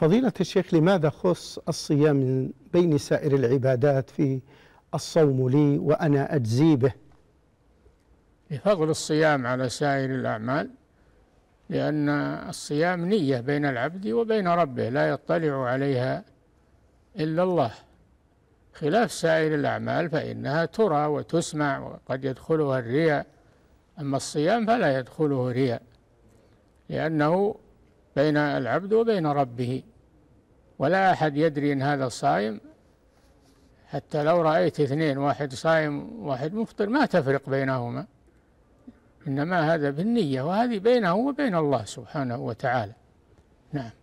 فضيلة الشيخ لماذا خص الصيام من بين سائر العبادات في الصوم لي وأنا أجزي به بفضل الصيام على سائر الأعمال لأن الصيام نية بين العبد وبين ربه لا يطلع عليها إلا الله خلاف سائر الأعمال فإنها ترى وتسمع وقد يدخلها الرياء أما الصيام فلا يدخله رياء لأنه بين العبد وبين ربه ولا أحد يدري إن هذا صائم حتى لو رأيت اثنين واحد صائم واحد مفطر ما تفرق بينهما إنما هذا بالنية وهذه بينه وبين الله سبحانه وتعالى نعم